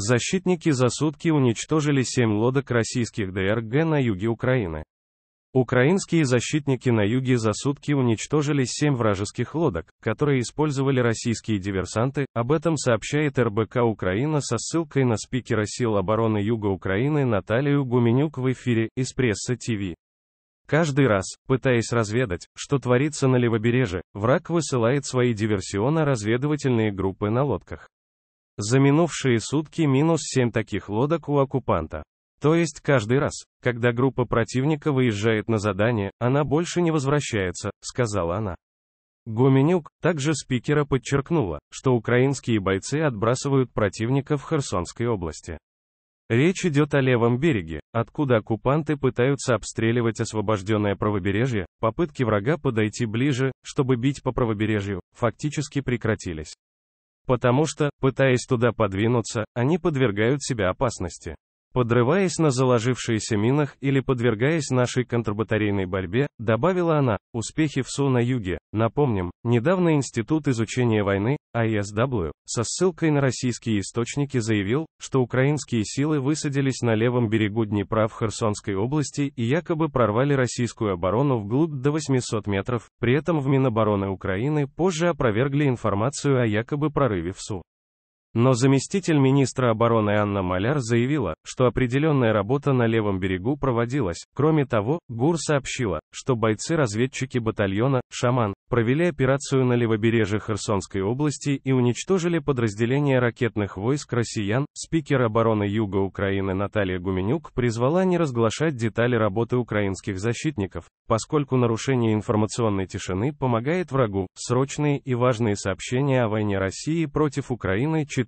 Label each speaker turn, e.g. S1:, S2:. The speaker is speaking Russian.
S1: Защитники за сутки уничтожили 7 лодок российских ДРГ на юге Украины. Украинские защитники на юге за сутки уничтожили 7 вражеских лодок, которые использовали российские диверсанты, об этом сообщает РБК Украина со ссылкой на спикера сил обороны юга Украины Наталью Гуменюк в эфире «Эспресса ТВ». Каждый раз, пытаясь разведать, что творится на левобережье, враг высылает свои диверсионно-разведывательные группы на лодках. За минувшие сутки минус 7 таких лодок у оккупанта. То есть каждый раз, когда группа противника выезжает на задание, она больше не возвращается, сказала она. Гуменюк, также спикера подчеркнула, что украинские бойцы отбрасывают противника в Херсонской области. Речь идет о левом береге, откуда оккупанты пытаются обстреливать освобожденное правобережье, попытки врага подойти ближе, чтобы бить по правобережью, фактически прекратились. Потому что, пытаясь туда подвинуться, они подвергают себя опасности. Подрываясь на заложившиеся минах или подвергаясь нашей контрбатарейной борьбе, добавила она, успехи в СУ на юге. Напомним, недавно Институт изучения войны АСW, со ссылкой на российские источники заявил, что украинские силы высадились на левом берегу Днепра в Херсонской области и якобы прорвали российскую оборону вглубь до 800 метров, при этом в Минобороны Украины позже опровергли информацию о якобы прорыве в Су. Но заместитель министра обороны Анна Маляр заявила, что определенная работа на левом берегу проводилась. Кроме того, ГУР сообщила, что бойцы-разведчики батальона «Шаман» провели операцию на левобережье Херсонской области и уничтожили подразделение ракетных войск россиян. Спикер обороны Юга Украины Наталья Гуменюк призвала не разглашать детали работы украинских защитников, поскольку нарушение информационной тишины помогает врагу. Срочные и важные сообщения о войне России против Украины 4